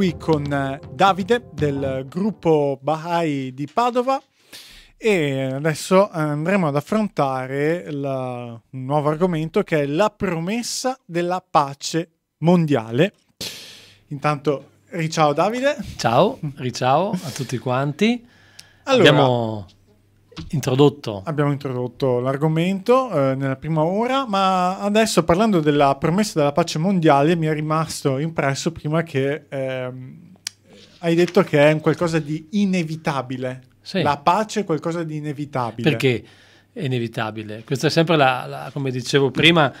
qui con eh, Davide del gruppo Bahai di Padova e adesso andremo ad affrontare la, un nuovo argomento che è la promessa della pace mondiale. Intanto, ciao Davide. Ciao, ciao a tutti quanti. Allora, Abbiamo introdotto. Abbiamo introdotto l'argomento eh, nella prima ora, ma adesso parlando della promessa della pace mondiale mi è rimasto impresso prima che ehm, hai detto che è un qualcosa di inevitabile. Sì. La pace è qualcosa di inevitabile. Perché? È inevitabile. Questa è sempre la, la come dicevo prima,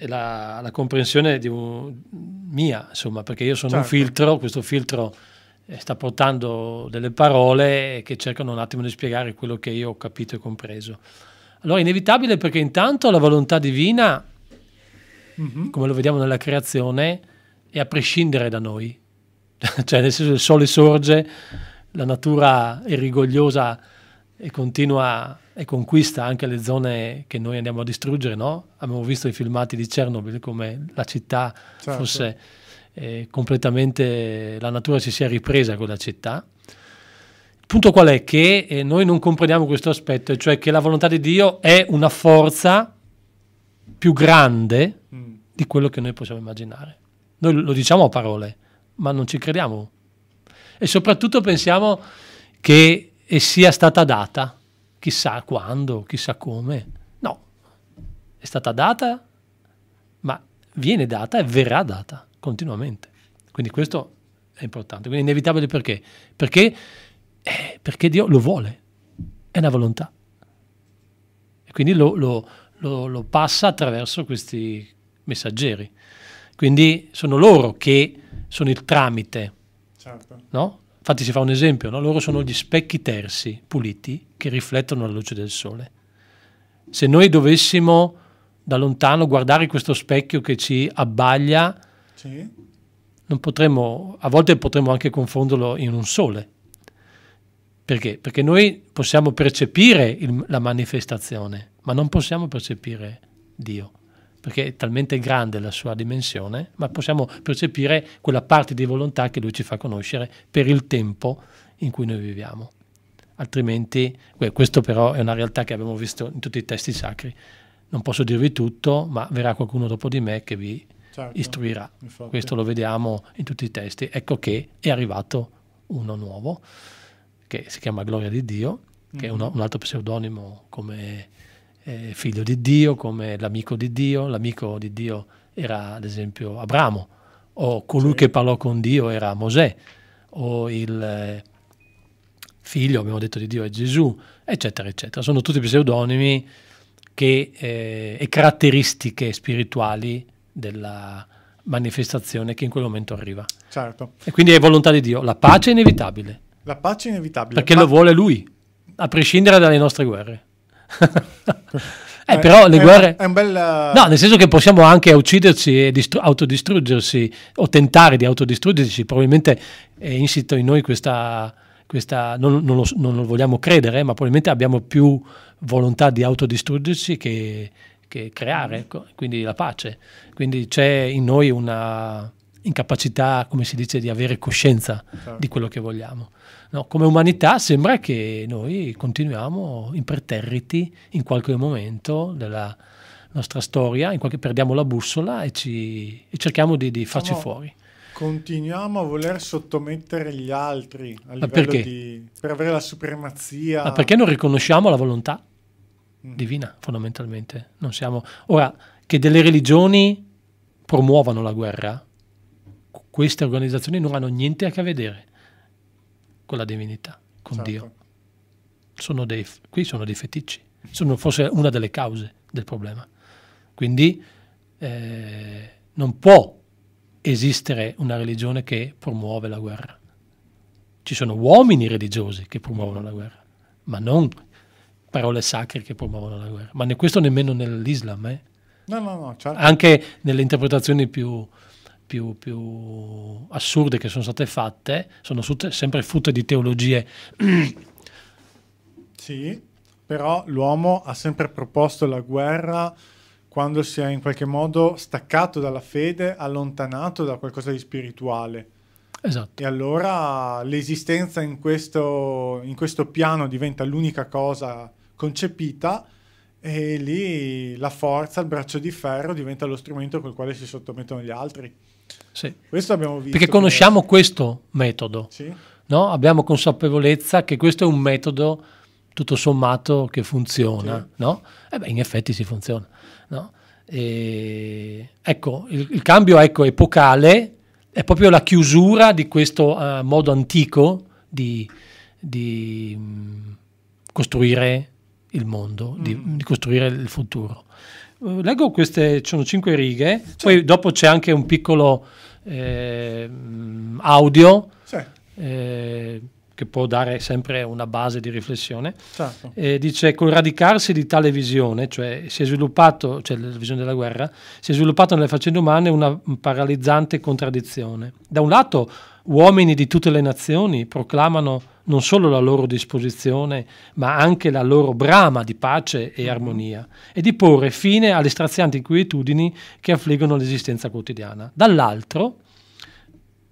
la, la comprensione un, mia, insomma, perché io sono certo. un filtro, questo filtro eh, sta portando delle parole che cercano un attimo di spiegare quello che io ho capito e compreso. Allora, inevitabile perché intanto la volontà divina, mm-hmm. come lo vediamo nella creazione, è a prescindere da noi. cioè, nel senso, il sole sorge, la natura è rigogliosa e continua e conquista anche le zone che noi andiamo a distruggere, no? Abbiamo visto i filmati di Chernobyl come la città certo. fosse eh, completamente la natura si sia ripresa quella città. Il punto qual è? Che eh, noi non comprendiamo questo aspetto, cioè che la volontà di Dio è una forza più grande mm. di quello che noi possiamo immaginare. Noi lo diciamo a parole, ma non ci crediamo. E soprattutto pensiamo che eh, sia stata data, chissà quando, chissà come. No, è stata data, ma viene data e verrà data continuamente. Quindi questo è importante, quindi è inevitabile perché? Perché, eh, perché Dio lo vuole, è una volontà. E quindi lo, lo, lo, lo passa attraverso questi messaggeri. Quindi sono loro che sono il tramite. Certo. No? Infatti si fa un esempio, no? loro sono gli specchi tersi, puliti, che riflettono la luce del sole. Se noi dovessimo da lontano guardare questo specchio che ci abbaglia, sì. Potremmo, a volte potremmo anche confonderlo in un sole. Perché? Perché noi possiamo percepire il, la manifestazione, ma non possiamo percepire Dio, perché è talmente grande la sua dimensione, ma possiamo percepire quella parte di volontà che Lui ci fa conoscere per il tempo in cui noi viviamo. Altrimenti, questo però è una realtà che abbiamo visto in tutti i testi sacri. Non posso dirvi tutto, ma verrà qualcuno dopo di me che vi certo, istruirà. Infatti. Questo lo vediamo in tutti i testi. Ecco che è arrivato uno nuovo che si chiama Gloria di Dio, che mm. è uno, mhm. un altro pseudonimo come eh, figlio di Dio, come l'amico di Dio. L'amico di Dio era ad esempio Abramo, o colui sì. che parlò con Dio era Mosè, o il eh, figlio, abbiamo detto, di Dio è Gesù, eccetera, eccetera. Sono tutti pseudonimi che, eh, e caratteristiche spirituali della manifestazione che in quel momento arriva. Certo. E quindi è volontà di Dio. La pace è inevitabile. La pace è inevitabile. Perché pa- lo vuole Lui, a prescindere dalle nostre guerre. Eh, però le è guerre... È un bel... Eh, no, nel senso che possiamo anche ucciderci e distru- autodistruggersi o tentare di autodistruggersi, probabilmente è eh, insito in noi questa... questa non, non, lo, non, lo, vogliamo credere, ma probabilmente abbiamo più volontà di autodistruggersi che che creare, mm. quindi la pace. Quindi c'è in noi una incapacità, come si dice, di avere coscienza certo. di quello che vogliamo. No, come umanità sembra che noi continuiamo imperterriti in qualche momento della nostra storia, in qualche, perdiamo la bussola e, ci, e cerchiamo di, di farci Siamo, fuori. Continuiamo a voler sottomettere gli altri a livello perché? di, per avere la supremazia. Ma perché non riconosciamo la volontà Mm. divina, fondamentalmente. Non siamo... Ora, che delle religioni promuovano la guerra, queste organizzazioni non hanno niente a che vedere con la divinità, con certo. Dio. Sono dei, qui sono dei feticci, sono forse una delle cause del problema. Quindi eh, non può esistere una religione che promuove la guerra. Ci sono uomini religiosi che promuovono la guerra, ma non parole sacre che promuovono la guerra, ma ne, questo nemmeno nell'Islam. Eh? No, no, no, certo. Anche nelle interpretazioni più, più, più, assurde che sono state fatte, sono sempre frutte di teologie. sì, però l'uomo ha sempre proposto la guerra quando si è in qualche modo staccato dalla fede, allontanato da qualcosa di spirituale. Esatto. E allora l'esistenza in questo, in questo piano diventa l'unica cosa concepita e lì la forza, il braccio di ferro diventa lo strumento col quale si sottomettono gli altri. Sì. Questo abbiamo visto. Perché conosciamo come... questo metodo, sì. no? abbiamo consapevolezza che questo è un metodo tutto sommato che funziona, sì. no? E eh beh, in effetti si funziona, no? E... Ecco, il, il cambio ecco, epocale è proprio la chiusura di questo uh, modo antico di, di mh, mm, costruire il mondo, mm. di, di, costruire il futuro. Uh, leggo queste, sono cinque righe, sì. poi dopo c'è anche un piccolo eh, audio sì. eh, che può dare sempre una base di riflessione. Certo. Eh, dice, col radicarsi di tale visione, cioè si è sviluppato, cioè la visione della guerra, si è sviluppata nelle faccende umane una paralizzante contraddizione. Da un lato, uomini di tutte le nazioni proclamano non solo la loro disposizione, ma anche la loro brama di pace e mm-hmm. armonia, e di porre fine alle strazianti inquietudini che affliggono l'esistenza quotidiana. Dall'altro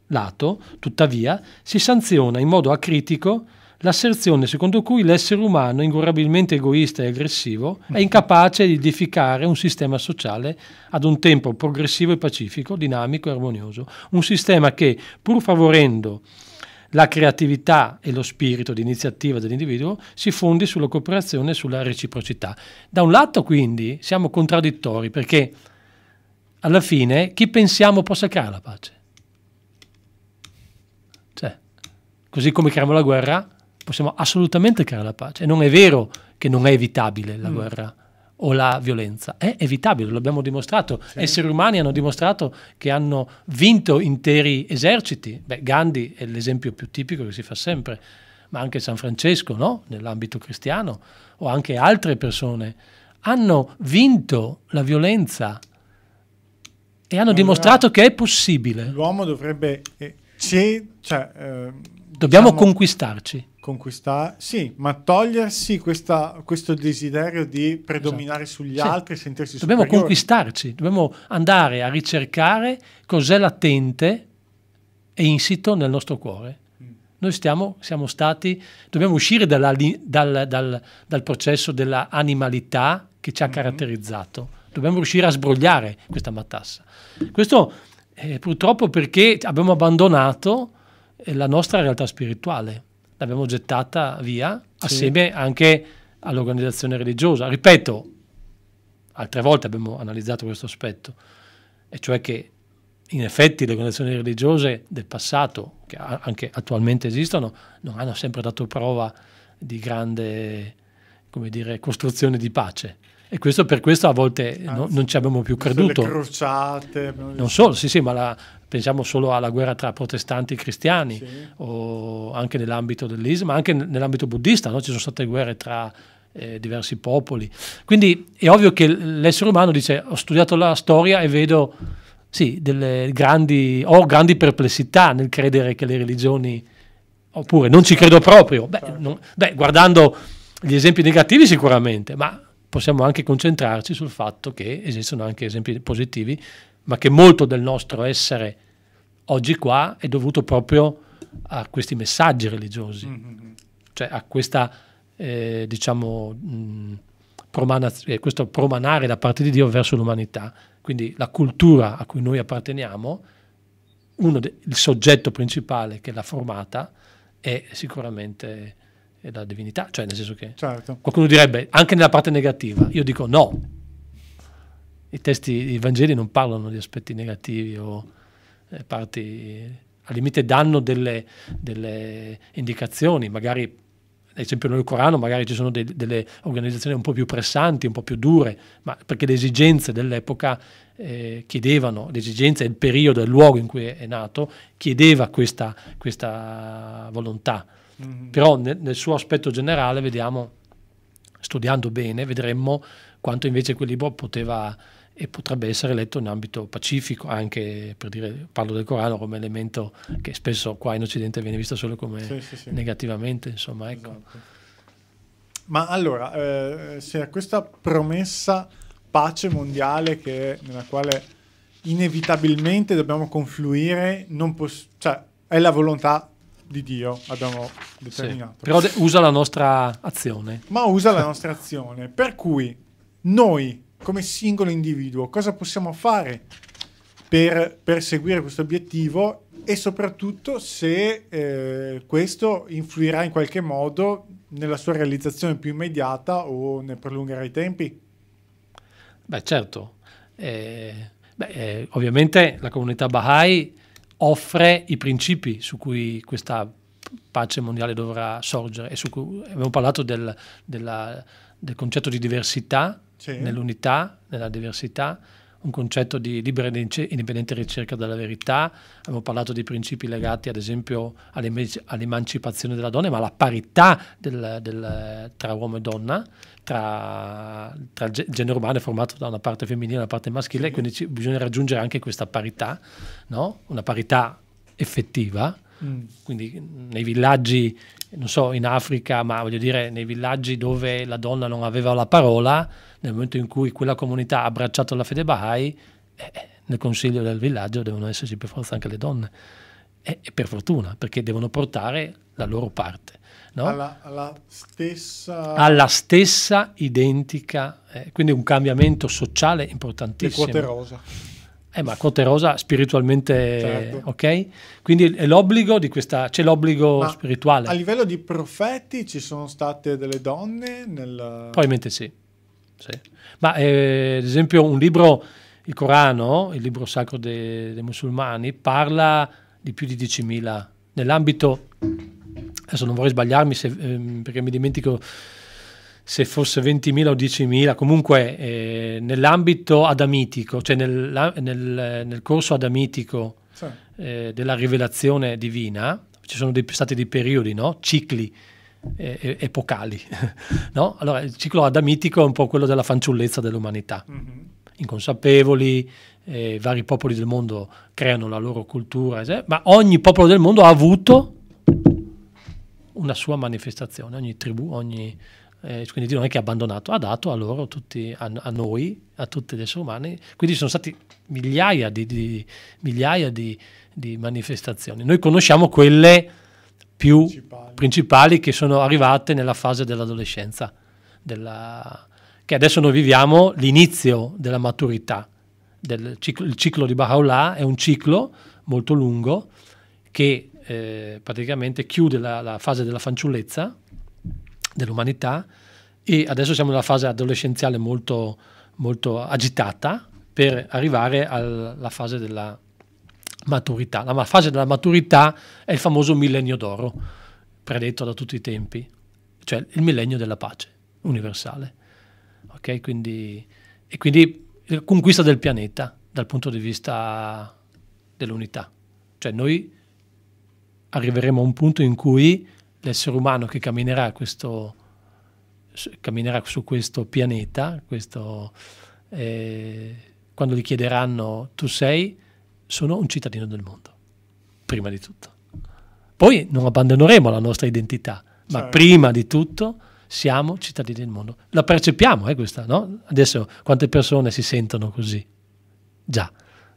lato, tuttavia, si sanziona in modo acritico l'asserzione secondo cui l'essere umano ingorabilmente egoista e aggressivo è mm-hmm. incapace di edificare un sistema sociale ad un tempo progressivo e pacifico, dinamico e armonioso, un sistema che, pur favorendo la creatività e lo spirito di iniziativa dell'individuo si fondi sulla cooperazione e sulla reciprocità. Da un lato quindi siamo contraddittori perché alla fine chi pensiamo possa creare la pace? Cioè, così come creiamo la guerra, possiamo assolutamente creare la pace. E non è vero che non è evitabile la mm. guerra o la violenza. È evitabile, l'abbiamo dimostrato. Sì. Esseri umani hanno dimostrato che hanno vinto interi eserciti. Beh, Gandhi è l'esempio più tipico che si fa sempre, ma anche San Francesco, no? nell'ambito cristiano, o anche altre persone. Hanno vinto la violenza e hanno allora, dimostrato che è possibile. L'uomo dovrebbe... Eh, se, cioè, eh, Dobbiamo diciamo... conquistarci conquistare, sì, ma togliersi questa, questo desiderio di esatto. predominare esatto. sugli sì. altri, sentirsi dobbiamo superiori. conquistarci, dobbiamo andare a ricercare cos'è latente e insito nel nostro cuore. Mm. Noi stiamo, siamo stati, dobbiamo uscire dalla, dal, dal, dal, processo della animalità che ci ha mm-hmm. caratterizzato, dobbiamo riuscire a sbrogliare questa matassa. Questo eh, purtroppo perché abbiamo abbandonato eh, la nostra realtà spirituale l'abbiamo gettata via ah, sì. assieme anche all'organizzazione religiosa. Ripeto, altre volte abbiamo analizzato questo aspetto, e cioè che in effetti le organizzazioni religiose del passato, che anche attualmente esistono, non hanno sempre dato prova di grande dire, costruzione di pace. E questo per questo a volte Anzi, no, ah, non ci abbiamo più creduto. Le crociate. Non solo, sì, sì, ma la, pensiamo solo alla guerra tra protestanti e cristiani, sì. o anche nell'ambito dell'Islam, ma anche nell'ambito buddista, no? ci sono state guerre tra eh, diversi popoli. Quindi è ovvio che l'essere umano dice ho studiato la storia e vedo sì, delle grandi, ho grandi perplessità nel credere che le religioni, oppure non ci credo proprio. Beh, certo. non, beh guardando gli esempi negativi sicuramente, ma possiamo anche concentrarci sul fatto che esistono anche esempi positivi, ma che molto del nostro essere oggi qua è dovuto proprio a questi messaggi religiosi, mm-hmm. cioè a questa, eh, diciamo, mh, mm, promana- eh, questo promanare da parte di Dio verso l'umanità. Quindi la cultura a cui noi apparteniamo, de- il soggetto principale che l'ha formata è sicuramente e la divinità, cioè nel senso che certo. qualcuno direbbe anche nella parte negativa, io dico no, i testi, i Vangeli non parlano di aspetti negativi o eh, parti, al limite danno delle, delle indicazioni, magari ad esempio nel Corano magari ci sono de delle organizzazioni un po' più pressanti, un po' più dure, ma perché le esigenze dell'epoca eh, chiedevano, le esigenze e il periodo, il luogo in cui è, nato, chiedeva questa, questa volontà mm-hmm. però nel, nel suo aspetto generale vediamo, studiando bene, vedremmo quanto invece quel libro poteva e potrebbe essere letto in ambito pacifico, anche per dire, parlo del Corano come elemento che spesso qua in Occidente viene visto solo come sì, sì, sì. negativamente, insomma, ecco. Esatto. Ma allora, eh, se a questa promessa pace mondiale che, nella quale inevitabilmente dobbiamo confluire, pos- cioè, è la volontà di Dio abbiamo determinato. Sì, però de- usa la nostra azione. Ma usa la nostra azione. Per cui noi, come singolo individuo, cosa possiamo fare per perseguire questo obiettivo e soprattutto se eh, questo influirà in qualche modo nella sua realizzazione più immediata o ne prolungherà i tempi? Beh certo, eh, beh, eh, ovviamente la comunità Baha'i offre i principi su cui questa pace mondiale dovrà sorgere e su cui abbiamo parlato del, della, del concetto di diversità, sì. nell'unità, nella diversità un concetto di libera e indipendente ricerca della verità, abbiamo parlato di principi legati ad esempio all'emancipazione della donna, ma alla parità del, del, tra uomo e donna, tra, tra, il genere umano formato da una parte femminile e una parte maschile, quindi ci, bisogna raggiungere anche questa parità, no? una parità effettiva. Mm. Quindi nei villaggi, non so, in Africa, ma voglio dire, nei villaggi dove la donna non aveva la parola, nel momento in cui quella comunità ha abbracciato la fede Baha'i, eh, nel consiglio del villaggio devono esserci per forza anche le donne. E, eh, per fortuna, perché devono portare la loro parte. No? Alla, alla, stessa... alla, stessa... identica, eh, quindi un cambiamento sociale importantissimo. quote rosa. Eh, ma quote rosa spiritualmente, certo. ok? Quindi è l'obbligo di questa, c'è l'obbligo ma spirituale. A livello di profeti ci sono state delle donne? Nel... Probabilmente sì. Sì. Ma eh, ad esempio un libro, il Corano, il libro sacro dei, dei musulmani, parla di più di 10.000 nell'ambito, adesso non vorrei sbagliarmi se, eh, perché mi dimentico se fosse 20.000 o 10.000, comunque eh, nell'ambito adamitico, cioè nel, nel, nel corso adamitico sì. Eh, della rivelazione divina, ci sono dei, stati dei periodi, no? cicli eh, epocali. no? Allora il ciclo adamitico è un po' quello della fanciullezza dell'umanità. Mm-hmm. Inconsapevoli, eh, vari popoli del mondo creano la loro cultura, ma ogni popolo del mondo ha avuto una sua manifestazione, ogni tribù, ogni... Eh, quindi non è che ha abbandonato, ha dato a loro, tutti, a, a, noi, a tutti gli esseri umani. Quindi sono stati migliaia di, di, migliaia di, di manifestazioni. Noi conosciamo quelle più principali. principali che sono arrivate nella fase dell'adolescenza, della, che adesso noi viviamo l'inizio della maturità. Del ciclo, il ciclo di Baha'u'llah è un ciclo molto lungo che eh, praticamente chiude la, la, fase della fanciullezza dell'umanità e adesso siamo nella fase adolescenziale molto, molto agitata per arrivare alla fase della maturità. La fase della maturità è il famoso millennio d'oro, predetto da tutti i tempi, cioè il millennio della pace universale. Ok, Quindi, e quindi la conquista del pianeta dal punto di vista dell'unità. Cioè noi arriveremo a un punto in cui l'essere umano che camminerà, questo, camminerà su questo pianeta, questo, eh, quando gli chiederanno tu sei, sono un cittadino del mondo, prima di tutto. Poi non abbandoneremo la nostra identità, ma certo. prima di tutto siamo cittadini del mondo. La percepiamo, eh, questa, no? Adesso quante persone si sentono così? Già,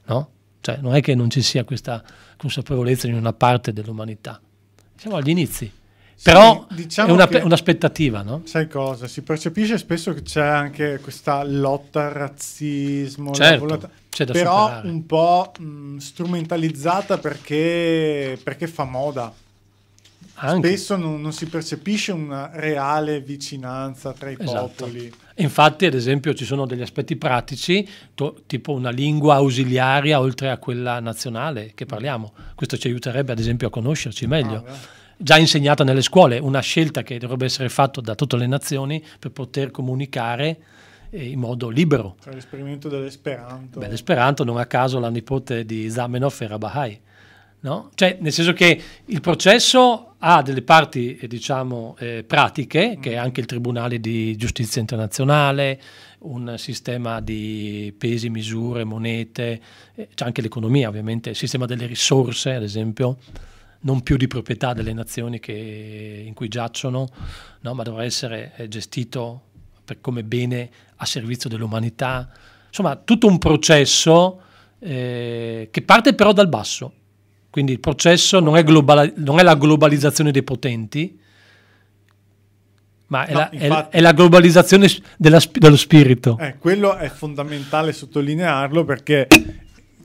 no? Cioè, non è che non ci sia questa consapevolezza in una parte dell'umanità. Siamo agli inizi. Però sì, diciamo è una, un'aspettativa, no? Sai cosa? Si percepisce spesso che c'è anche questa lotta al razzismo, certo, volontà, però superare. un po' mh, strumentalizzata perché, perché, fa moda. Anche. Spesso non, non, si percepisce una reale vicinanza tra i esatto. popoli. Infatti, ad esempio, ci sono degli aspetti pratici, to- tipo una lingua ausiliaria oltre a quella nazionale che parliamo. Questo ci aiuterebbe, ad esempio, a conoscerci meglio. Ah, già insegnata nelle scuole, una scelta che dovrebbe essere fatta da tutte le nazioni per poter comunicare eh, in modo libero. Cioè l'esperimento dell'esperanto. Beh, l'esperanto non a caso la nipote di Zamenhof era Bahai. No? Cioè, nel senso che il processo ha delle parti, eh, diciamo, eh, pratiche, mm. che è anche il Tribunale di Giustizia Internazionale, un sistema di pesi, misure, monete, eh, c'è anche l'economia ovviamente, il sistema delle risorse, ad esempio, non più di proprietà delle nazioni che, in cui giacciono, no? ma dovrà essere eh, gestito come bene a servizio dell'umanità. Insomma, tutto un processo eh, che parte però dal basso. Quindi il processo non è, globali- non è la globalizzazione dei potenti, ma è, no, la, infatti, è, la, globalizzazione della, dello spirito. Eh, quello è fondamentale sottolinearlo perché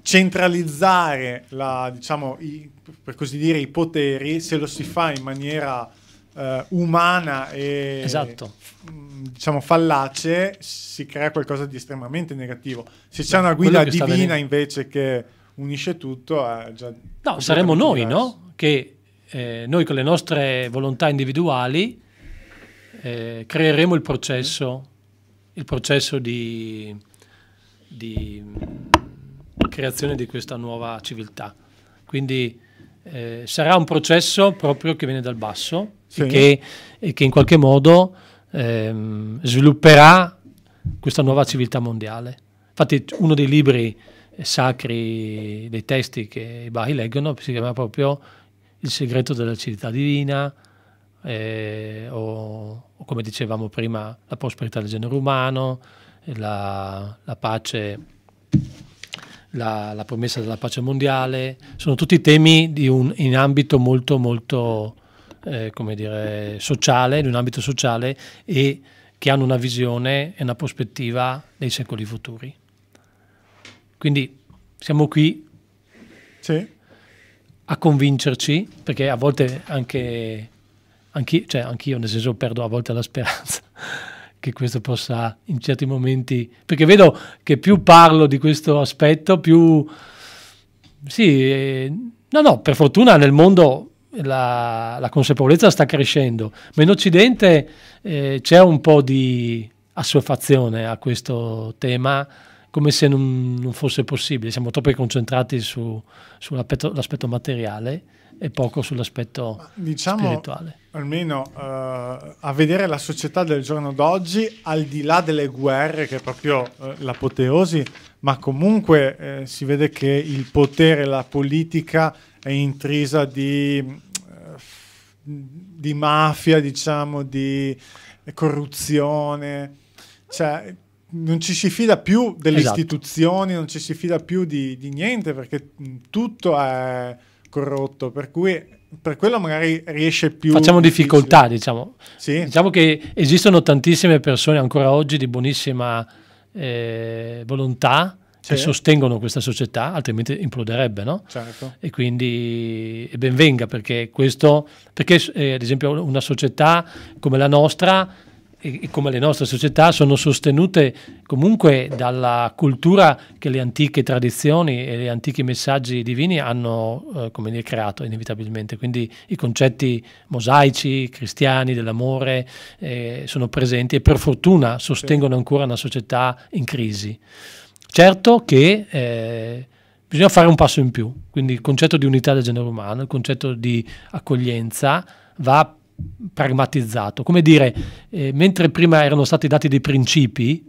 centralizzare la, diciamo, i, per così dire, i poteri se lo si fa in maniera eh, umana e esatto. Mm, diciamo, fallace si crea qualcosa di estremamente negativo. Se c'è una guida divina invece che unisce tutto, è già no, saremmo noi, no? Che eh, noi con le nostre volontà individuali eh, creeremo il processo, il processo di, di creazione di questa nuova civiltà. Quindi eh, sarà un processo proprio che viene dal basso sì. e, che, e, che, in qualche modo ehm, svilupperà questa nuova civiltà mondiale. Infatti uno dei libri eh, sacri, dei testi che i Bahi leggono, si chiama proprio Il segreto della civiltà divina, eh, o, o, come dicevamo prima, la prosperità del genere umano, la, la pace la, la, promessa della pace mondiale, sono tutti temi un, in ambito molto, molto, eh, come dire, sociale, di un ambito sociale e che hanno una visione e una prospettiva dei secoli futuri. Quindi siamo qui sì. a convincerci, perché a volte anche, anch'io, cioè anch'io nel senso perdo a volte la speranza che questo possa in certi momenti, perché vedo che più parlo di questo aspetto, più sì, eh, no, no, per fortuna nel mondo la, la consapevolezza sta crescendo, ma in Occidente eh, c'è un po' di assuefazione a questo tema come se non, non fosse possibile, siamo troppo concentrati sull'aspetto su materiale e poco sull'aspetto diciamo, spirituale. Almeno uh, a vedere la società del giorno d'oggi, al di là delle guerre, che è proprio uh, l'apoteosi, ma comunque eh, si vede che il potere, la politica è intrisa di, eh, di mafia, diciamo, di corruzione. Cioè, non ci si fida più delle esatto. istituzioni, non ci si fida più di, di niente perché tutto è corrotto, per cui per quello magari riesce più... Facciamo difficile. difficoltà, diciamo. Sì? Diciamo che esistono tantissime persone ancora oggi di buonissima eh, volontà sì. che sostengono questa società, altrimenti imploderebbe, no? Certo. E quindi e ben venga perché questo, perché eh, ad esempio una società come la nostra e come le nostre società sono sostenute comunque dalla cultura che le antiche tradizioni e gli antichi messaggi divini hanno eh, dire, creato inevitabilmente. Quindi i concetti mosaici, cristiani, dell'amore eh, sono presenti e per fortuna sostengono ancora una società in crisi. Certo che eh, bisogna fare un passo in più, quindi il concetto di unità del genere umano, il concetto di accoglienza va pragmatizzato. Come dire, eh, mentre prima erano stati dati dei principi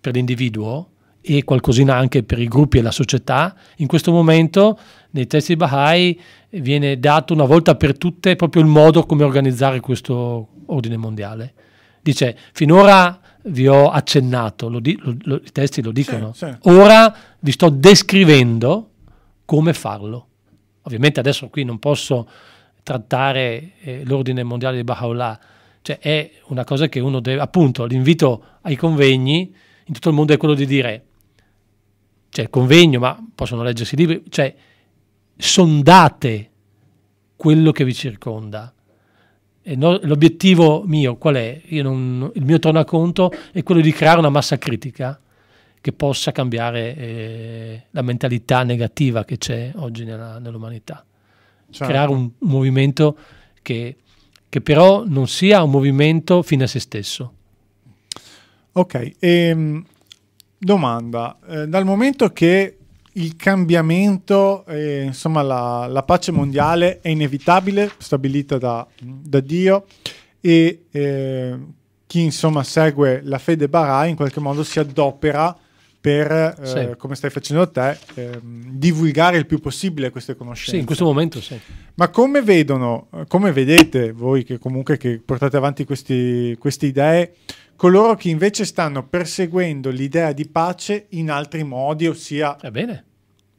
per l'individuo e qualcosina anche per i gruppi e la società, in questo momento nei testi Baha'i eh, viene dato una volta per tutte proprio il modo come organizzare questo ordine mondiale. Dice, finora vi ho accennato, lo di, lo, lo, i testi lo dicono, sì, sì. ora vi sto descrivendo come farlo. Ovviamente adesso qui non posso trattare eh, l'ordine mondiale di Baha'u'llah, cioè è una cosa che uno deve, appunto l'invito ai convegni in tutto il mondo è quello di dire, cioè convegno, ma possono leggersi libri, cioè sondate quello che vi circonda. No, l'obiettivo mio qual è? Non, il mio tornaconto è quello di creare una massa critica che possa cambiare eh, la mentalità negativa che c'è oggi nella, nell'umanità cioè. creare un, movimento che, che, però non sia un movimento fine a se stesso. Ok, ehm, domanda, eh, dal momento che il cambiamento, eh, insomma la, la, pace mondiale è inevitabile, stabilita da, da Dio e eh, chi insomma segue la fede Barai in qualche modo si adopera per, eh, sì. eh, come stai facendo te, eh, divulgare il più possibile queste conoscenze. Sì, in questo momento sì. Ma come vedono, come vedete voi che comunque che portate avanti questi, queste idee, coloro che invece stanno perseguendo l'idea di pace in altri modi, ossia... Ebbene eh,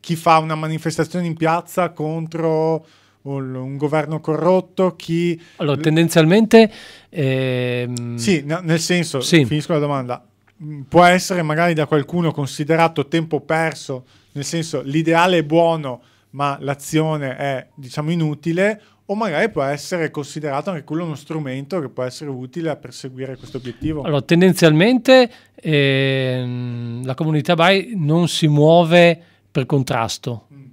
chi fa una manifestazione in piazza contro un governo corrotto, chi... Allora, tendenzialmente... Ehm... Sì, no, nel senso, sì. finisco la domanda, Mm, può essere magari da qualcuno considerato tempo perso, nel senso l'ideale è buono, ma l'azione è diciamo inutile, o magari può essere considerato anche quello uno strumento che può essere utile a perseguire questo obiettivo? Allora, tendenzialmente ehm, la comunità BAI non si muove per contrasto, mm.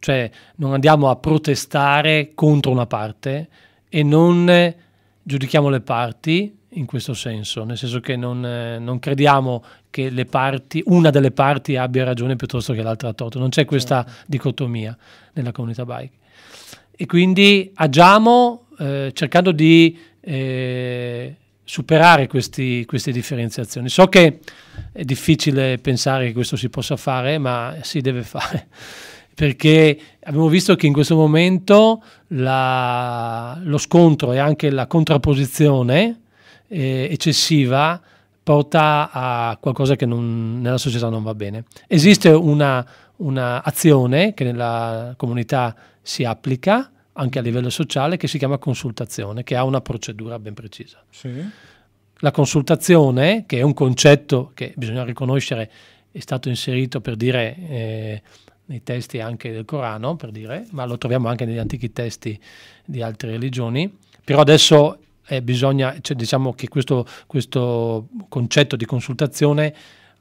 cioè non andiamo a protestare contro una parte e non giudichiamo le parti, in questo senso, nel senso che non, eh, non crediamo che parti, una delle parti abbia ragione piuttosto che l'altra ha torto, non c'è certo. questa dicotomia nella comunità bike. E quindi agiamo eh, cercando di eh, superare questi, queste differenziazioni. So che è difficile pensare che questo si possa fare, ma si deve fare perché abbiamo visto che in questo momento la, lo scontro e anche la contrapposizione eh, eccessiva porta a qualcosa che non, nella società non va bene. Esiste un'azione una che nella comunità si applica anche a livello sociale che si chiama consultazione, che ha una procedura ben precisa. Sì. La consultazione, che è un concetto che bisogna riconoscere, è stato inserito per dire eh, nei testi anche del Corano, per dire, ma lo troviamo anche negli antichi testi di altre religioni, però adesso eh, bisogna, cioè, diciamo che questo, questo, concetto di consultazione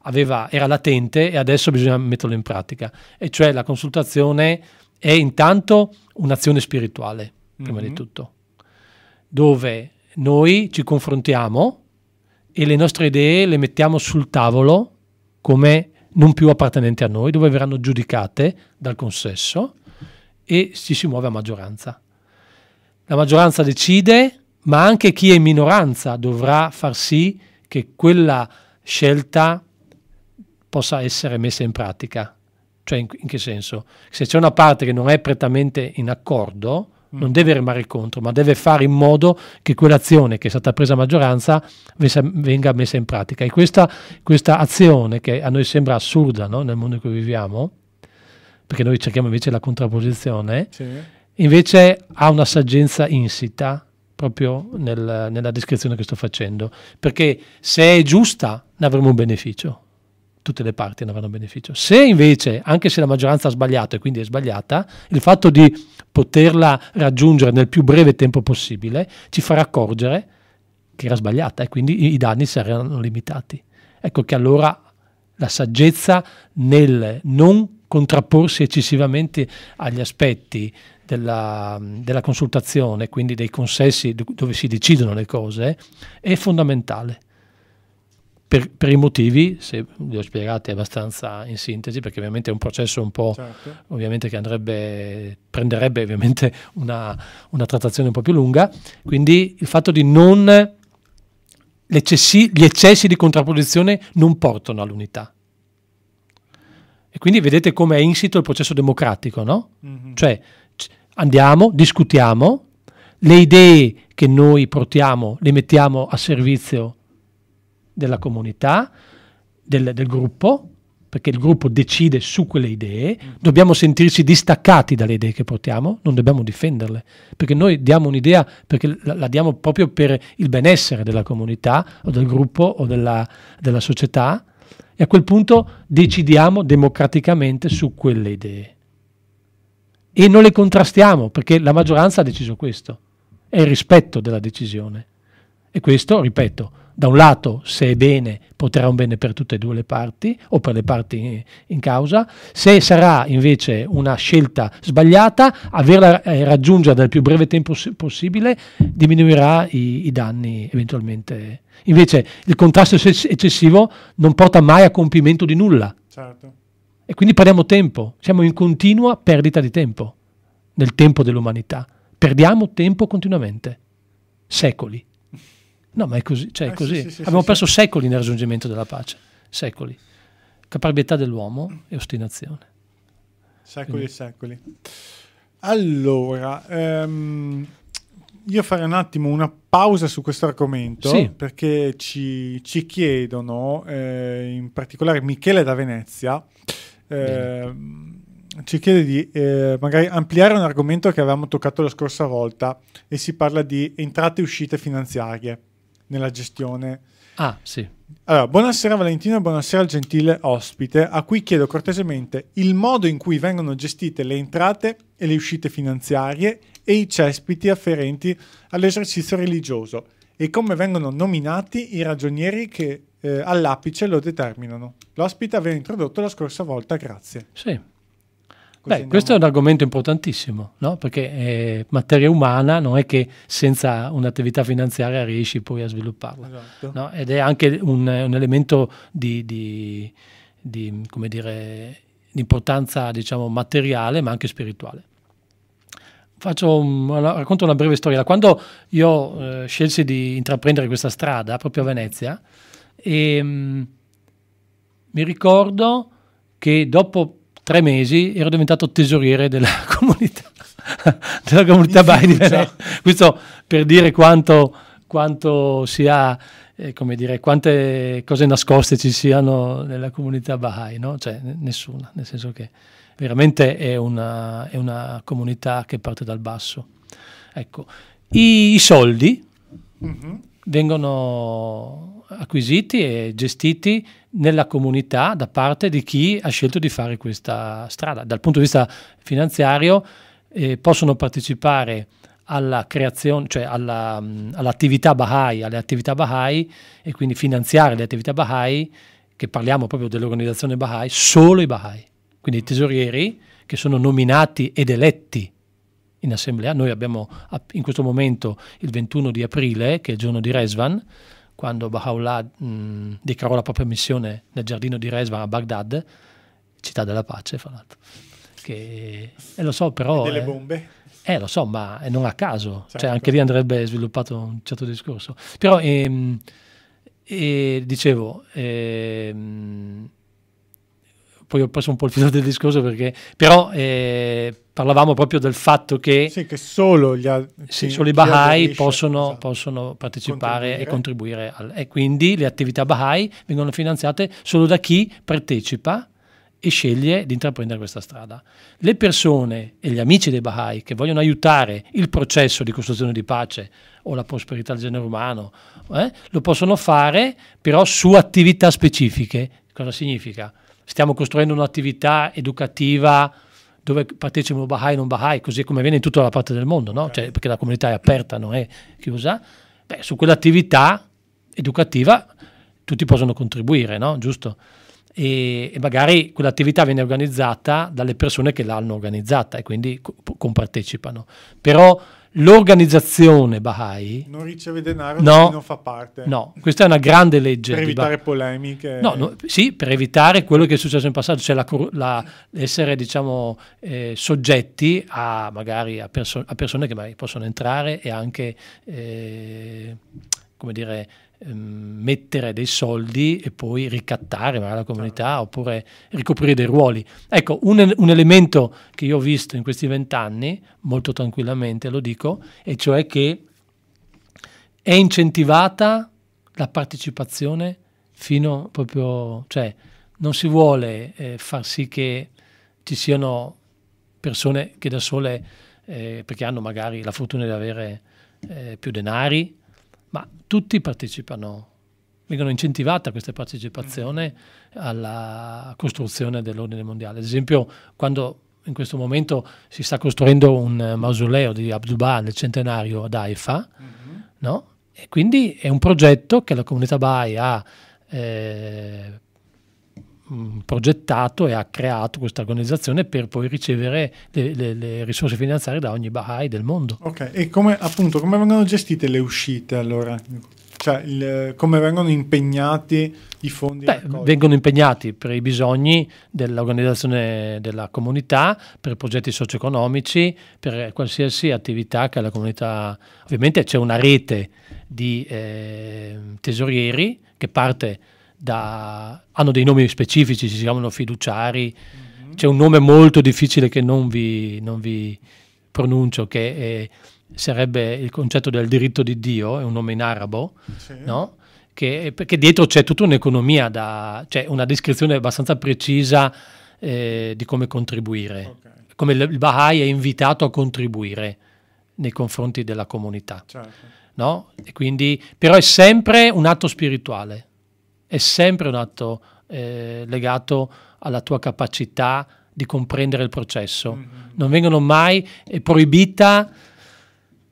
aveva, era latente e adesso bisogna metterlo in pratica. E cioè la consultazione è intanto un'azione spirituale, prima mm-hmm. di tutto, dove noi ci confrontiamo e le nostre idee le mettiamo sul tavolo come non più appartenenti a noi, dove verranno giudicate dal consesso e ci si muove a maggioranza. La maggioranza decide ma anche chi è in minoranza dovrà far sì che quella scelta possa essere messa in pratica. Cioè in, in che senso? Se c'è una parte che non è prettamente in accordo, mm. non deve remare contro, ma deve fare in modo che quell'azione che è stata presa a maggioranza venga messa in pratica. E questa, questa azione che a noi sembra assurda no? nel mondo in cui viviamo, perché noi cerchiamo invece la contrapposizione, sì. invece ha una saggenza insita proprio nel, nella descrizione che sto facendo, perché se è giusta ne avremo un beneficio, tutte le parti ne avranno beneficio. Se invece, anche se la maggioranza ha sbagliato e quindi è sbagliata, il fatto di poterla raggiungere nel più breve tempo possibile ci farà accorgere che era sbagliata e quindi i danni saranno limitati. Ecco che allora la saggezza nel non contrapporsi eccessivamente agli aspetti della, della consultazione, quindi dei consessi dove si decidono le cose, è fondamentale. Per, per, i motivi, se li ho spiegati abbastanza in sintesi, perché ovviamente è un processo un po' certo. che andrebbe, prenderebbe ovviamente una, una, trattazione un po' più lunga, quindi il fatto di non, gli eccessi di contrapposizione non portano all'unità. E quindi vedete come è insito il processo democratico, no? Mm -hmm. Cioè, andiamo, discutiamo, le idee che noi portiamo le mettiamo a servizio della comunità, del, del gruppo, perché il gruppo decide su quelle idee, mm. dobbiamo sentirci distaccati dalle idee che portiamo, non dobbiamo difenderle, perché noi diamo un'idea, perché la, la diamo proprio per il benessere della comunità o del gruppo o della, della società, e a quel punto decidiamo democraticamente su quelle idee e non le contrastiamo perché la maggioranza ha deciso questo, è il rispetto della decisione. E questo, ripeto, da un lato, se è bene, porterà un bene per tutte e due le parti o per le parti in causa, se sarà invece una scelta sbagliata, averla eh, raggiunta nel più breve tempo possibile diminuirà i, i danni eventualmente. Invece il contrasto eccessivo non porta mai a compimento di nulla. Certo. E quindi perdiamo tempo, siamo in continua perdita di tempo, nel tempo dell'umanità. Perdiamo tempo continuamente, secoli. No, ma è così, cioè è eh, così. Sì, sì, Abbiamo sì, perso secoli nel raggiungimento della pace, secoli. Caparbietà dell'uomo e ostinazione. Secoli e secoli. Allora, um, io farei un attimo una pausa su questo argomento sì. perché ci, ci chiedono, eh, in particolare Michele da Venezia, Ehm, ci chiede di eh, magari ampliare un argomento che avevamo toccato la scorsa volta e si parla di entrate e uscite finanziarie nella gestione. Ah, sì. Allora, buonasera Valentino e buonasera al gentile ospite, a cui chiedo cortesemente il modo in cui vengono gestite le entrate e le uscite finanziarie e i cespiti afferenti all'esercizio religioso e come vengono nominati i ragionieri che eh, all'apice lo determinano. L'ospite aveva introdotto la scorsa volta, grazie. Sì. Così Beh, questo è un argomento importantissimo, no? perché eh, materia umana non è che senza un'attività finanziaria riesci poi a svilupparla. Esatto. No? Ed è anche un, un elemento di, di, di, dire, di importanza diciamo, materiale ma anche spirituale. Un, racconto una breve storia. Quando io eh, scelsi di intraprendere questa strada proprio a Venezia, e, ehm, mh, mi ricordo che dopo tre mesi ero diventato tesoriere della comunità, della comunità Biden. Questo per dire quanto, quanto si eh, come dire, quante cose nascoste ci siano nella comunità Baha'i, no? Cioè, nessuna, nel senso che veramente è una, è una comunità che parte dal basso. Ecco, i, i soldi... Mm-hmm vengono acquisiti e gestiti nella comunità da parte di chi ha scelto di fare questa strada. Dal punto di vista finanziario eh, possono partecipare alla creazione, cioè alla, mm, all'attività Bahai, alle attività Bahai e quindi finanziare le attività Bahai, che parliamo proprio dell'organizzazione Bahai, solo i Bahai, quindi i tesorieri che sono nominati ed eletti in assemblea. Noi abbiamo in questo momento il 21 di aprile, che è il giorno di Resvan, quando Baha'u'llah dichiarò la propria missione nel giardino di Resvan a Baghdad, città della pace, fra l'altro. Che, eh, lo so, però... E delle eh, bombe? Eh, lo so, ma non a caso. Cioè, certo. Cioè, anche lì andrebbe sviluppato un certo discorso. Però, ehm, eh, dicevo... Ehm, poi ho perso un po' il filo del discorso perché, però eh, parlavamo proprio del fatto che, sì, che solo, gli, sì, solo i Bahai possono, esatto. possono, partecipare contribuire. e contribuire al, e quindi le attività Bahai vengono finanziate solo da chi partecipa e sceglie di intraprendere questa strada. Le persone e gli amici dei Bahai che vogliono aiutare il processo di costruzione di pace o la prosperità del genere umano eh, lo possono fare però su attività specifiche. Cosa significa? stiamo costruendo un'attività educativa dove partecipano Bahai e non Bahai, così come avviene in tutta la parte del mondo, no? Certo. cioè, perché la comunità è aperta, non è chiusa, Beh, su quell'attività educativa tutti possono contribuire, no? giusto? E, e, magari quell'attività viene organizzata dalle persone che l'hanno organizzata e quindi co- compartecipano. Però l'organizzazione Bahai non riceve denaro no, non fa parte. No, questa è una grande legge. Per evitare polemiche. No, no, sì, per evitare quello che è successo in passato, cioè la, la, essere diciamo, eh, soggetti a, magari a, perso a persone che magari possono entrare e anche eh, come dire, Ehm, mettere dei soldi e poi ricattare magari la comunità certo. oppure ricoprire dei ruoli. Ecco, un, un elemento che io ho visto in questi vent'anni, molto tranquillamente lo dico, e cioè che è incentivata la partecipazione fino proprio, cioè non si vuole eh, far sì che ci siano persone che da sole, eh, perché hanno magari la fortuna di avere eh, più denari, ma tutti partecipano, vengono incentivate questa partecipazione mm. alla costruzione dell'ordine mondiale. Ad esempio, quando in questo momento si sta costruendo un mausoleo di Abdu'l-Baha nel centenario ad Haifa, mm-hmm. no? e quindi è un progetto che la comunità Bai ha eh, Mm, progettato e ha creato questa organizzazione per poi ricevere le, le, le, risorse finanziarie da ogni Baha'i del mondo. Ok, e come, appunto, come vengono gestite le uscite allora? Cioè, il, come vengono impegnati i fondi? Beh, vengono impegnati per i bisogni dell'organizzazione della comunità, per progetti socio-economici, per qualsiasi attività che la comunità... Ovviamente c'è una rete di eh, tesorieri che parte da, hanno dei nomi specifici, si chiamano fiduciari, mm-hmm. c'è un nome molto difficile che non vi, non vi pronuncio, che è, sarebbe il concetto del diritto di Dio, è un nome in arabo, sì. no? che, perché dietro c'è tutta un'economia, da, cioè una descrizione abbastanza precisa eh, di come contribuire, okay. come il Baha'i è invitato a contribuire nei confronti della comunità. Certo. No? quindi, però è sempre un atto spirituale è sempre un atto eh, legato alla tua capacità di comprendere il processo. Mm-hmm. Non vengono mai è proibita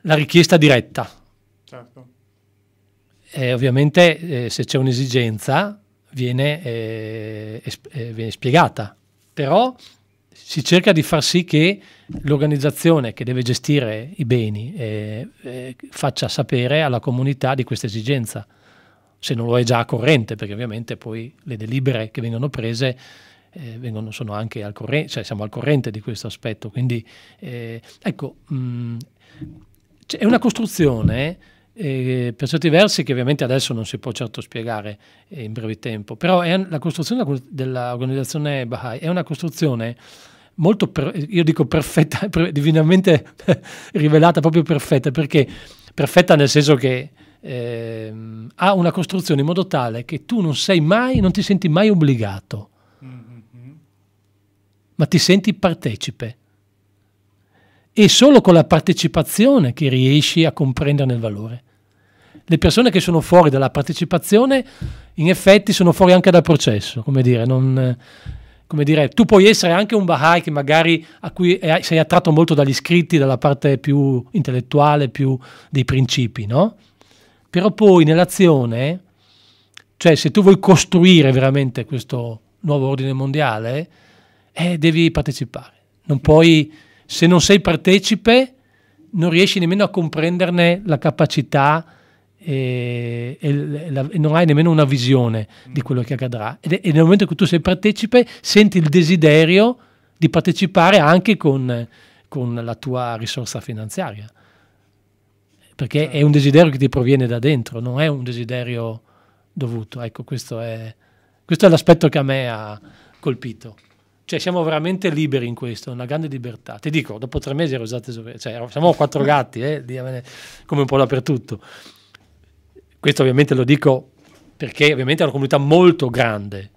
la richiesta diretta. Certo. E eh, ovviamente eh, se c'è un'esigenza viene, eh, es- eh, viene spiegata, però si cerca di far sì che l'organizzazione che deve gestire i beni eh, eh, faccia sapere alla comunità di questa esigenza se non lo è già a corrente, perché ovviamente poi le delibere che vengono prese eh, vengono, sono anche al corrente, cioè siamo al corrente di questo aspetto. Quindi eh, ecco, mh, mm, è una costruzione eh, per certi versi che ovviamente adesso non si può certo spiegare eh, in breve tempo, però è la costruzione dell'organizzazione Baha'i è una costruzione molto, per, io dico perfetta, divinamente rivelata, proprio perfetta, perché perfetta nel senso che Ehm, ha una costruzione in modo tale che tu non sei mai, non ti senti mai obbligato, mm-hmm. ma ti senti partecipe. E solo con la partecipazione che riesci a comprenderne il valore. Le persone che sono fuori dalla partecipazione, in effetti, sono fuori anche dal processo, come dire, non come dire, tu puoi essere anche un Bahai che magari a cui sei attratto molto dagli scritti, dalla parte più intellettuale, più dei principi, no? Però poi nell'azione, cioè se tu vuoi costruire veramente questo nuovo ordine mondiale, eh, devi partecipare. Non puoi, se non sei partecipe, non riesci nemmeno a comprenderne la capacità eh, e, e, la, e non hai nemmeno una visione di quello che accadrà. Ed, e nel momento in cui tu sei partecipe, senti il desiderio di partecipare anche con, con la tua risorsa finanziaria perché certo. è un desiderio che ti proviene da dentro, non è un desiderio dovuto. Ecco, questo è, questo è l'aspetto che a me ha colpito. Cioè, siamo veramente liberi in questo, una grande libertà. Ti dico, dopo tre mesi ero usato esaurio, cioè, siamo quattro gatti, eh, come un po' dappertutto. Questo ovviamente lo dico perché ovviamente è una comunità molto grande,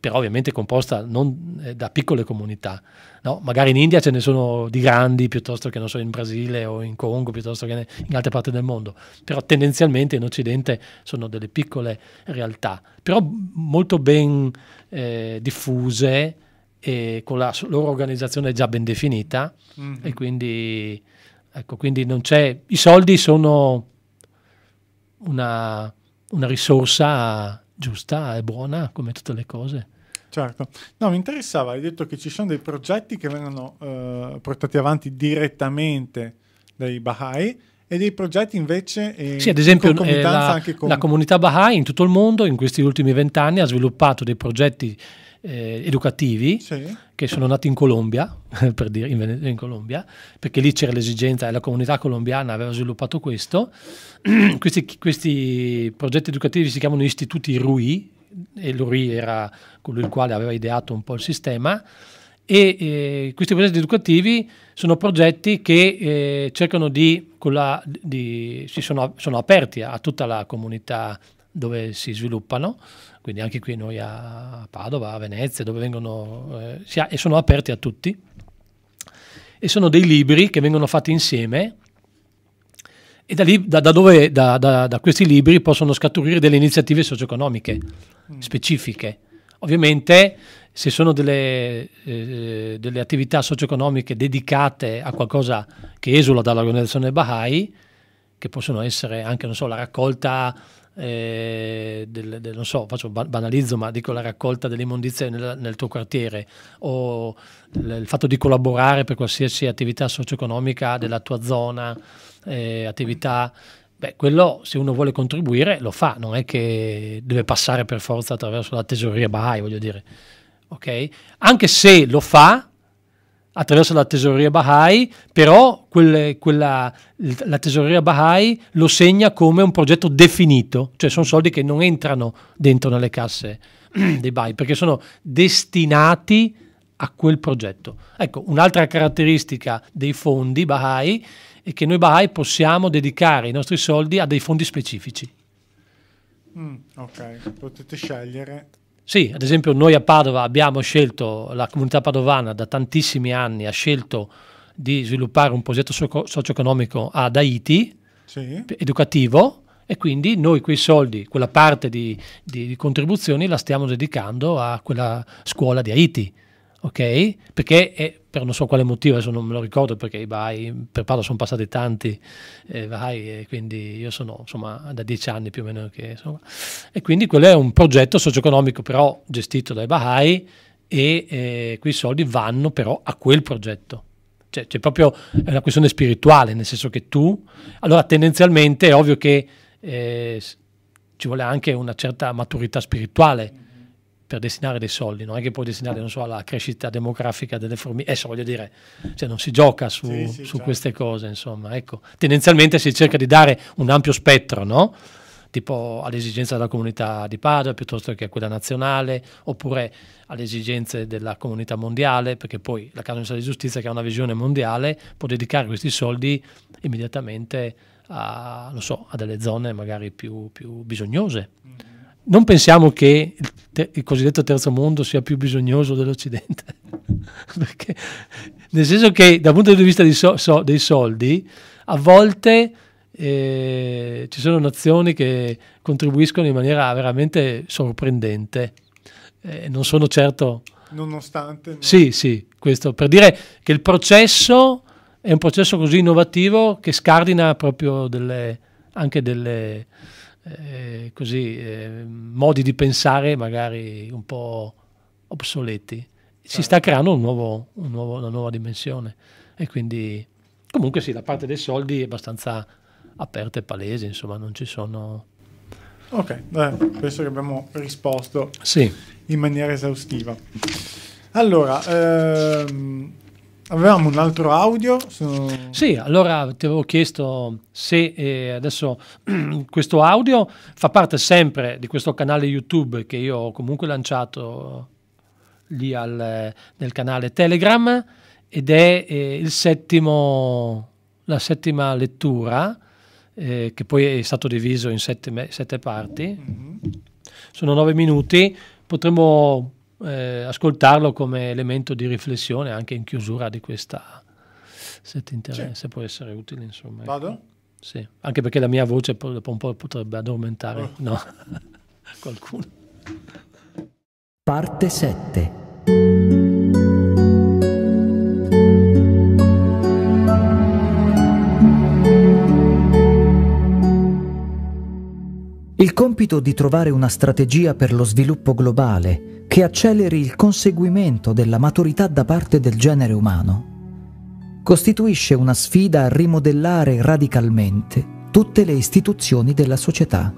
però ovviamente composta non eh, da piccole comunità. No? Magari in India ce ne sono di grandi piuttosto che so, in Brasile o in Congo, piuttosto che in altre parti del mondo, però tendenzialmente in Occidente sono delle piccole realtà, però molto ben eh, diffuse e con la loro organizzazione già ben definita mm-hmm. e quindi, ecco, quindi non c'è, i soldi sono una, una risorsa giusta e buona come tutte le cose. Certo, no, mi interessava, hai detto che ci sono dei progetti che vengono eh, portati avanti direttamente dai Bahai e dei progetti invece eh, sì, ad esempio eh, la, con... la comunità Bahai in tutto il mondo in questi ultimi vent'anni ha sviluppato dei progetti eh, educativi sì. che sono nati in Colombia, per dire in, Venez- in Colombia, perché lì c'era l'esigenza e la comunità colombiana aveva sviluppato questo. questi, questi, progetti educativi si chiamano istituti RUI, e RUI era colui il quale aveva ideato un po' il sistema. E eh, questi progetti educativi sono progetti che eh, cercano di, la, di si sono, sono aperti a tutta la comunità dove si sviluppano quindi anche qui noi a Padova, a Venezia, dove vengono, eh, e sono aperti a tutti. E sono dei libri che vengono fatti insieme e da, lì, da, da, dove, da questi libri possono scaturire delle iniziative socio-economiche mm. specifiche. Ovviamente se sono delle, eh, delle attività socio-economiche dedicate a qualcosa che esula dall'organizzazione Baha'i, che possono essere anche so, la raccolta eh, del, del, non so, faccio banalizzo, ma dico la raccolta dell'immondizia nel, nel tuo quartiere o l- il fatto di collaborare per qualsiasi attività socio-economica della tua zona, eh, attività Beh, quello se uno vuole contribuire lo fa, non è che deve passare per forza attraverso la tesoreria Bahai, voglio dire. Okay? Anche se lo fa, attraverso la tesoreria Baha'i, però quelle, quella, la tesoreria Baha'i lo segna come un progetto definito, cioè sono soldi che non entrano dentro nelle casse dei Baha'i, perché sono destinati a quel progetto. Ecco, un'altra caratteristica dei fondi Baha'i è che noi Baha'i possiamo dedicare i nostri soldi a dei fondi specifici. Mm, ok, potete scegliere sì, ad esempio noi a Padova abbiamo scelto, la comunità padovana da tantissimi anni ha scelto di sviluppare un progetto socio-economico ad Haiti, sì. educativo, e quindi noi quei soldi, quella parte di, di, di contribuzioni la stiamo dedicando a quella scuola di Haiti ok? Perché è, per non so quale motivo, adesso non me lo ricordo perché i BAI per Paolo sono passati tanti eh, vai, quindi io sono insomma da dieci anni più o meno che insomma. E quindi quello è un progetto socio-economico però gestito dai Bahai e eh, quei soldi vanno però a quel progetto. Cioè c'è proprio una questione spirituale, nel senso che tu, allora tendenzialmente è ovvio che eh, ci vuole anche una certa maturità spirituale per destinare dei soldi, non è che puoi destinare so, alla crescita demografica delle formiche, adesso voglio dire, cioè non si gioca su, sì, sì, su certo. queste cose, insomma, ecco. tendenzialmente si cerca di dare un ampio spettro, no? tipo all'esigenza della comunità di Padova piuttosto che a quella nazionale, oppure alle esigenze della comunità mondiale, perché poi la Casa Universale di Giustizia che ha una visione mondiale può dedicare questi soldi immediatamente a, so, a delle zone magari più, più bisognose. Mm -hmm non pensiamo che il, te, il, cosiddetto terzo mondo sia più bisognoso dell'Occidente, perché, nel senso che dal punto di vista di so, so, dei soldi, a volte eh, ci sono nazioni che contribuiscono in maniera veramente sorprendente, eh, non sono certo... Nonostante... No. Sì, sì, questo per dire che il processo è un processo così innovativo che scardina proprio delle, anche delle eh, così, eh, modi di pensare magari un po' obsoleti. Si certo. sta creando un nuovo, un nuovo, una nuova dimensione e quindi comunque sì, la parte dei soldi è abbastanza aperta e palese, insomma non ci sono... Ok, eh, penso che abbiamo risposto sì. in maniera esaustiva. Allora, ehm, Avevamo un altro audio? Su... Sì, allora ti avevo chiesto se eh, adesso questo audio fa parte sempre di questo canale YouTube che io ho comunque lanciato lì al, nel canale Telegram ed è eh, il settimo, la settima lettura eh, che poi è stato diviso in sette, sette parti. Mm-hmm. Sono nove minuti, potremmo eh, ascoltarlo come elemento di riflessione anche in chiusura di questa, se ti interessa, sì. può essere utile. Insomma. Ecco. Vado? Sì, anche perché la mia voce dopo un po' potrebbe addormentare oh. no? qualcuno. Parte 7 Il compito di trovare una strategia per lo sviluppo globale che acceleri il conseguimento della maturità da parte del genere umano, costituisce una sfida a rimodellare radicalmente tutte le istituzioni della società.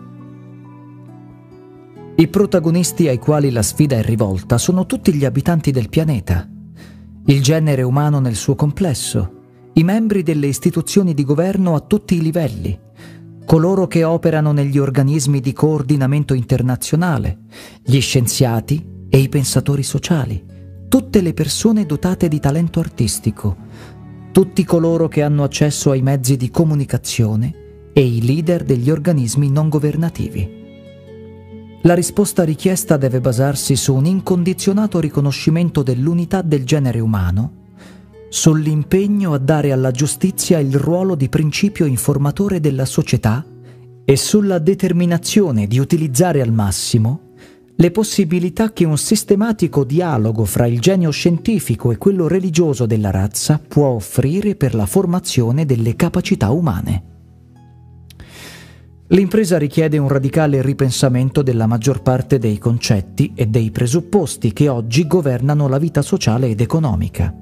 I protagonisti ai quali la sfida è rivolta sono tutti gli abitanti del pianeta, il genere umano nel suo complesso, i membri delle istituzioni di governo a tutti i livelli, coloro che operano negli organismi di coordinamento internazionale, gli scienziati, e i pensatori sociali, tutte le persone dotate di talento artistico, tutti coloro che hanno accesso ai mezzi di comunicazione e i leader degli organismi non governativi. La risposta richiesta deve basarsi su un incondizionato riconoscimento dell'unità del genere umano, sull'impegno a dare alla giustizia il ruolo di principio informatore della società e sulla determinazione di utilizzare al massimo le possibilità che un sistematico dialogo fra il genio scientifico e quello religioso della razza può offrire per la formazione delle capacità umane. L'impresa richiede un radicale ripensamento della maggior parte dei concetti e dei presupposti che oggi governano la vita sociale ed economica.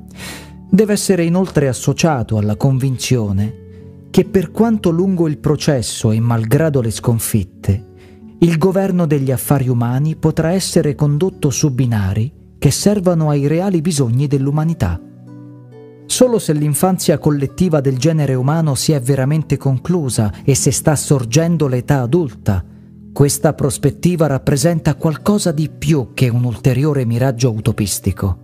Deve essere inoltre associato alla convinzione che per quanto lungo il processo e malgrado le sconfitte, il governo degli affari umani potrà essere condotto su binari che servano ai reali bisogni dell'umanità. Solo se l'infanzia collettiva del genere umano si è veramente conclusa e se sta sorgendo l'età adulta, questa prospettiva rappresenta qualcosa di più che un ulteriore miraggio utopistico.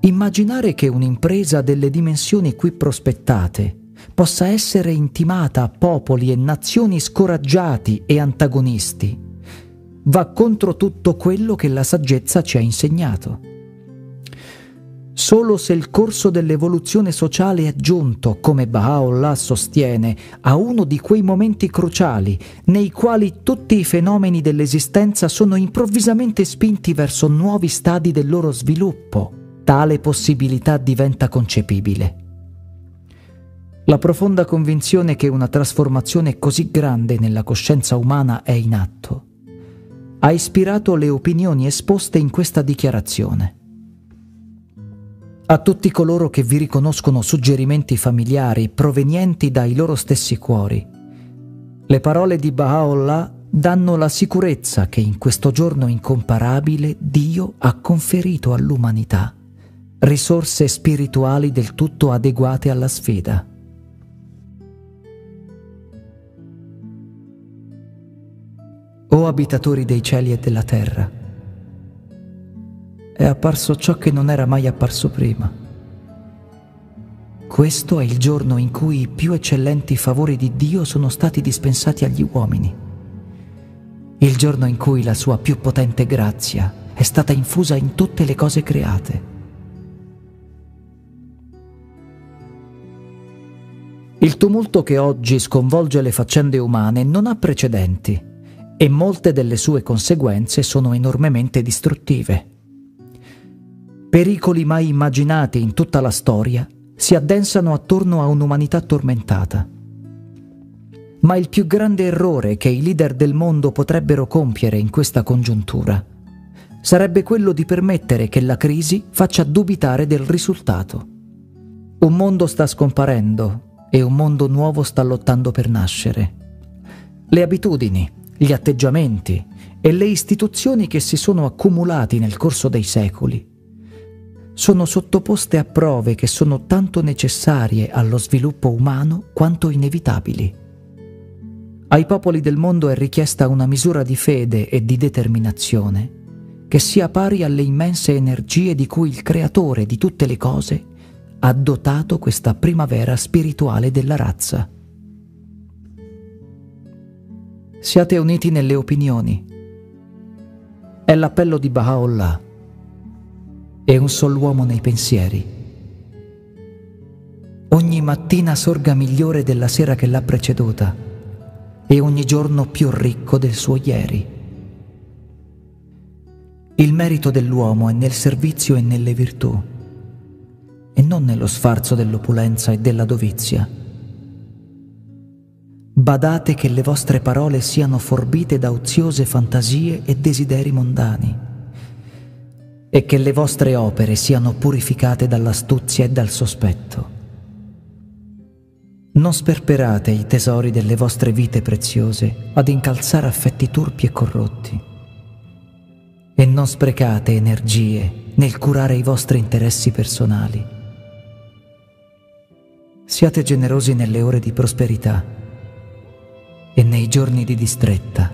Immaginare che un'impresa delle dimensioni qui prospettate possa essere intimata a popoli e nazioni scoraggiati e antagonisti, va contro tutto quello che la saggezza ci ha insegnato. Solo se il corso dell'evoluzione sociale è giunto, come Baha'u'llah sostiene, a uno di quei momenti cruciali nei quali tutti i fenomeni dell'esistenza sono improvvisamente spinti verso nuovi stadi del loro sviluppo, tale possibilità diventa concepibile la profonda convinzione che una trasformazione così grande nella coscienza umana è in atto, ha ispirato le opinioni esposte in questa dichiarazione. A tutti coloro che vi riconoscono suggerimenti familiari provenienti dai loro stessi cuori, le parole di Baha'u'llah danno la sicurezza che in questo giorno incomparabile Dio ha conferito all'umanità risorse spirituali del tutto adeguate alla sfida. o abitatori dei cieli e della terra. È apparso ciò che non era mai apparso prima. Questo è il giorno in cui i più eccellenti favori di Dio sono stati dispensati agli uomini. Il giorno in cui la sua più potente grazia è stata infusa in tutte le cose create. Il tumulto che oggi sconvolge le faccende umane non ha precedenti e molte delle sue conseguenze sono enormemente distruttive. Pericoli mai immaginati in tutta la storia si addensano attorno a un'umanità tormentata. Ma il più grande errore che i leader del mondo potrebbero compiere in questa congiuntura sarebbe quello di permettere che la crisi faccia dubitare del risultato. Un mondo sta scomparendo e un mondo nuovo sta lottando per nascere. Le abitudini, gli atteggiamenti e le istituzioni che si sono accumulati nel corso dei secoli sono sottoposte a prove che sono tanto necessarie allo sviluppo umano quanto inevitabili. Ai popoli del mondo è richiesta una misura di fede e di determinazione che sia pari alle immense energie di cui il creatore di tutte le cose ha dotato questa primavera spirituale della razza. Siate uniti nelle opinioni. È l'appello di Baha'u'llah. e un sol uomo nei pensieri. Ogni mattina sorga migliore della sera che l'ha preceduta e ogni giorno più ricco del suo ieri. Il merito dell'uomo è nel servizio e nelle virtù e non nello sfarzo dell'opulenza e della dovizia. Badate che le vostre parole siano forbite da oziose fantasie e desideri mondani, e che le vostre opere siano purificate dall'astuzia e dal sospetto. Non sperperate i tesori delle vostre vite preziose ad incalzare affetti turpi e corrotti. E non sprecate energie nel curare i vostri interessi personali. Siate generosi nelle ore di prosperità e nei giorni di distretta.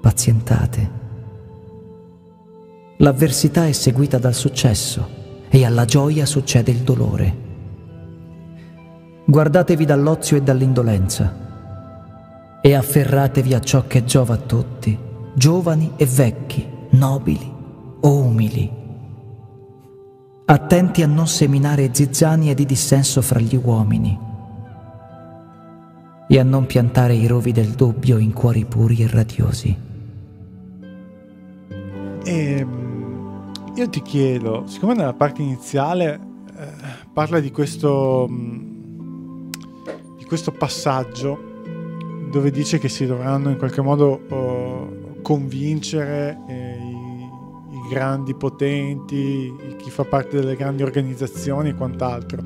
Pazientate. L'avversità è seguita dal successo e alla gioia succede il dolore. Guardatevi dall'ozio e dall'indolenza e afferratevi a ciò che giova a tutti, giovani e vecchi, nobili o umili. Attenti a non seminare zizzanie di dissenso fra gli uomini e a non piantare i rovi del dubbio in cuori puri e radiosi. E, ehm, io ti chiedo, siccome nella parte iniziale eh, parla di questo, mm, di questo passaggio dove dice che si dovranno in qualche modo oh, convincere eh, i, i, grandi potenti, chi fa parte delle grandi organizzazioni e quant'altro,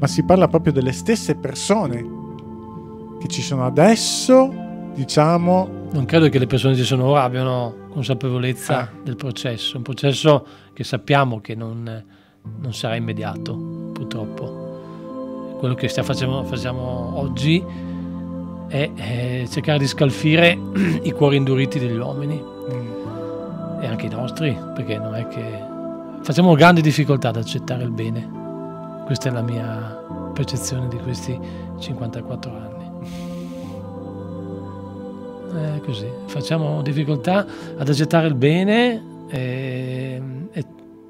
ma si parla proprio delle stesse persone che ci sono adesso, diciamo... Non credo che le persone che ci sono ora abbiano consapevolezza ah. del processo, un processo che sappiamo che non, non sarà immediato, purtroppo. Quello che facendo, facciamo oggi è, è, cercare di scalfire i cuori induriti degli uomini mm. e anche i nostri, perché non è che... Facciamo grandi difficoltà ad accettare il bene. Questa è la mia percezione di questi 54 anni è eh, così. Facciamo difficoltà ad accettare il bene e, e,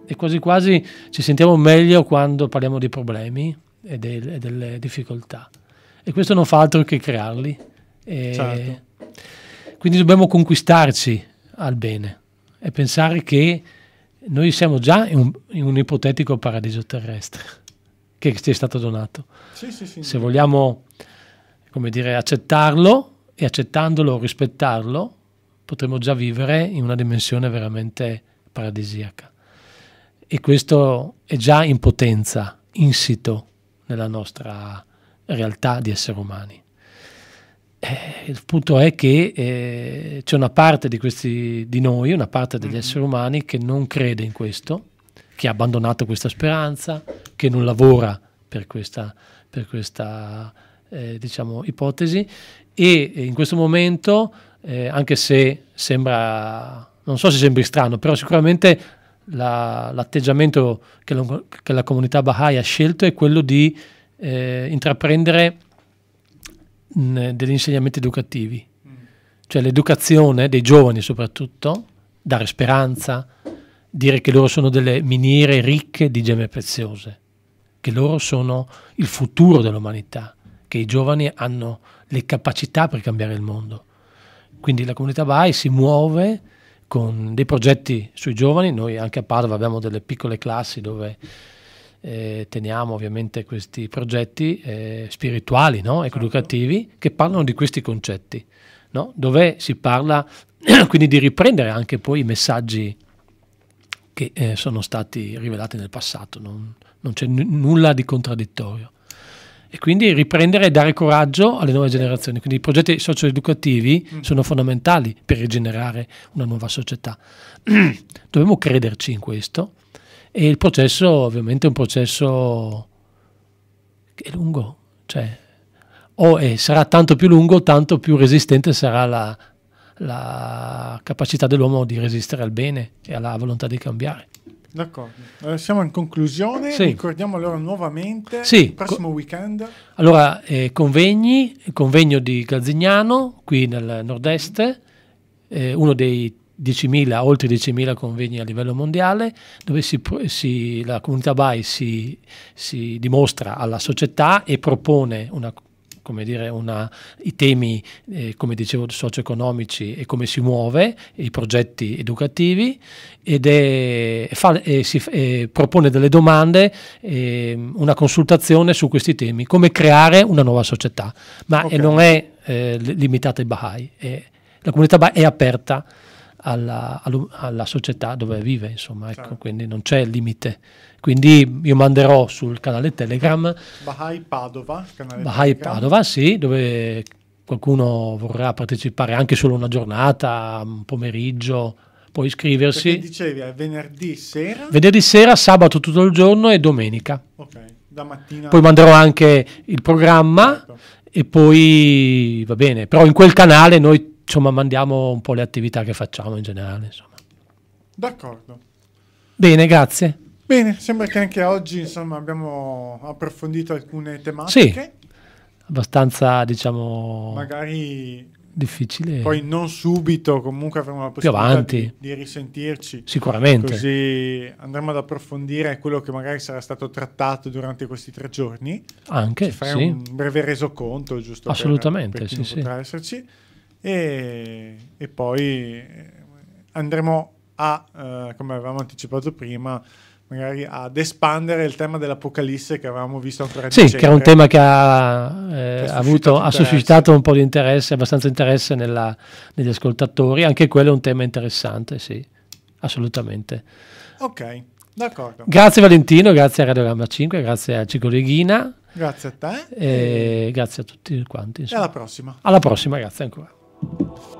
e, quasi quasi ci sentiamo meglio quando parliamo di problemi e, del, e delle difficoltà. E questo non fa altro che crearli. Certo. Quindi dobbiamo conquistarci al bene e pensare che noi siamo già in un, in un ipotetico paradiso terrestre che ci è stato donato. Sì, sì, sì, Se vogliamo, come dire, accettarlo e accettandolo, rispettarlo, potremo già vivere in una dimensione veramente paradisiaca. E questo è già in potenza, insito nella nostra realtà di esseri umani. Eh, il punto è che eh, c'è una parte di, questi, di, noi, una parte degli mm -hmm. esseri umani che non crede in questo, che ha abbandonato questa speranza, che non lavora per questa, per questa eh, diciamo, ipotesi e eh, in questo momento, eh, anche se sembra, non so se sembri strano, però sicuramente la, l'atteggiamento che, lo, che, la comunità Baha'i ha scelto è quello di eh, intraprendere mh, mm, degli insegnamenti educativi, mm. cioè l'educazione dei giovani soprattutto, dare speranza, dire che loro sono delle miniere ricche di gemme preziose, che loro sono il futuro dell'umanità, che i giovani hanno le capacità per cambiare il mondo. Quindi la comunità BAI si muove con dei progetti sui giovani, noi anche a Padova abbiamo delle piccole classi dove eh, teniamo ovviamente questi progetti eh, spirituali, no? Certo. educativi, che parlano di questi concetti, no? dove si parla quindi di riprendere anche poi i messaggi che eh, sono stati rivelati nel passato, non, non c'è n- nulla di contraddittorio e quindi riprendere e dare coraggio alle nuove generazioni. Quindi i progetti socio-educativi mm. sono fondamentali per rigenerare una nuova società. Dobbiamo crederci in questo e il processo ovviamente è un processo che è lungo, cioè, o è, sarà tanto più lungo, tanto più resistente sarà la, la capacità dell'uomo di resistere al bene e alla volontà di cambiare. D'accordo, allora, eh, siamo in conclusione, sì. ricordiamo allora nuovamente sì. il prossimo Co- weekend. Allora, eh, convegni, convegno di Gazzignano qui nel nord-est, eh, uno dei 10.000, oltre 10.000 convegni a livello mondiale, dove si, si, la comunità BAI si, si dimostra alla società e propone una come dire, una, i temi, eh, come dicevo, socio-economici e come si muove, i progetti educativi ed è, fa, e si, e propone delle domande, eh, una consultazione su questi temi, come creare una nuova società, ma okay. non è eh, limitata ai Baha'i, è, la comunità Baha'i è aperta alla, alla, società dove vive, insomma, ecco, certo. quindi non c'è limite. Quindi io manderò sul canale Telegram Bahai Padova, canale Bahai Telegram. Padova, sì, dove qualcuno vorrà partecipare anche solo una giornata, un pomeriggio, può iscriversi. Perché dicevi, è venerdì sera? Venerdì sera, sabato tutto il giorno e domenica. Ok, da mattina. Poi manderò anche il programma certo. e poi va bene, però in quel canale noi insomma mandiamo un po' le attività che facciamo in generale, insomma. D'accordo. Bene, grazie. Bene, sembra che anche oggi insomma, abbiamo approfondito alcune tematiche. Sì, abbastanza diciamo... Magari difficile. Poi non subito, comunque avremo la possibilità di, di, risentirci. Sicuramente. Così andremo ad approfondire quello che magari sarà stato trattato durante questi tre giorni. Anche. Ci fare sì. un breve resoconto, giusto? Assolutamente, per, per sì, potrà sì. esserci. E, e, poi andremo a, eh, come avevamo anticipato prima, magari ad espandere il tema dell'Apocalisse che avevamo visto ancora Sì, che è un tema che ha, eh, che ha, avuto, ha suscitato un po' di interesse, abbastanza interesse nella, negli ascoltatori, anche quello è un tema interessante, sì, assolutamente. Ok, d'accordo. Grazie Valentino, grazie a Radio Gamma 5, grazie a Cicco Leghina Grazie a te. E grazie a tutti quanti. Insomma. alla prossima. Alla prossima, grazie ancora.